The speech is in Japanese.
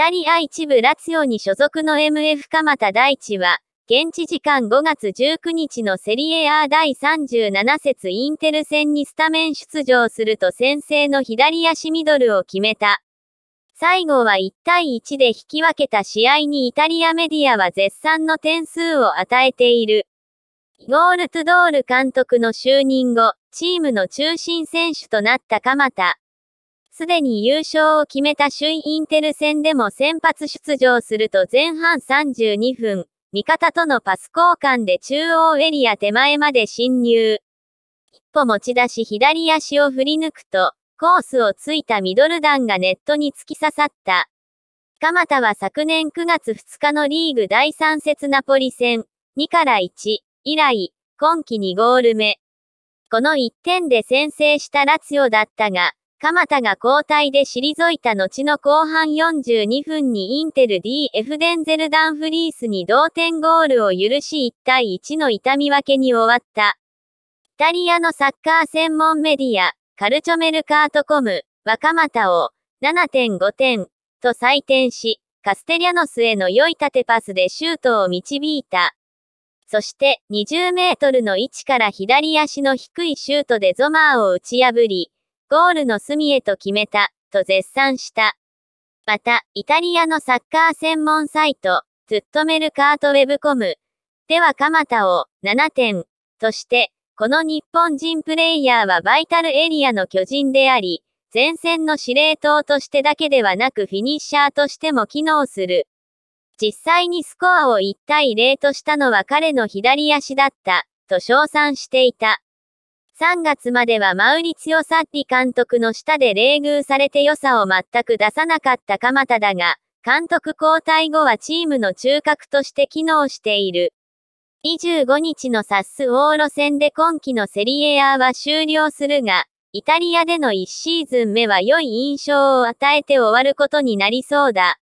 タリア一部ラツヨオに所属の MF 鎌田大地は、現地時間5月19日のセリエ A 第37節インテル戦にスタメン出場すると先制の左足ミドルを決めた。最後は1対1で引き分けた試合にイタリアメディアは絶賛の点数を与えている。ゴールトゥドール監督の就任後、チームの中心選手となった鎌田。すでに優勝を決めた首位インテル戦でも先発出場すると前半32分、味方とのパス交換で中央エリア手前まで侵入。一歩持ち出し左足を振り抜くと、コースをついたミドル弾がネットに突き刺さった。鎌田は昨年9月2日のリーグ第3節ナポリ戦、2から1以来、今季2ゴール目。この1点で先制したラツヨだったが、鎌田が交代で退いた後の後半42分にインテル DF デンゼルダンフリースに同点ゴールを許し1対1の痛み分けに終わった。イタリアのサッカー専門メディア、カルチョメルカートコム、若又を7.5点と採点し、カステリアノスへの良い縦パスでシュートを導いた。そして20メートルの位置から左足の低いシュートでゾマーを打ち破り、ゴールの隅へと決めた、と絶賛した。また、イタリアのサッカー専門サイト、トゥットメルカートウェブコムでは鎌田を7点として、この日本人プレイヤーはバイタルエリアの巨人であり、前線の司令塔としてだけではなくフィニッシャーとしても機能する。実際にスコアを1対0としたのは彼の左足だった、と称賛していた。3月まではマウリツィオ・サッテ監督の下で冷遇されて良さを全く出さなかった鎌田だが、監督交代後はチームの中核として機能している。25日のサス・ウ路ーロ戦で今季のセリエ A は終了するが、イタリアでの1シーズン目は良い印象を与えて終わることになりそうだ。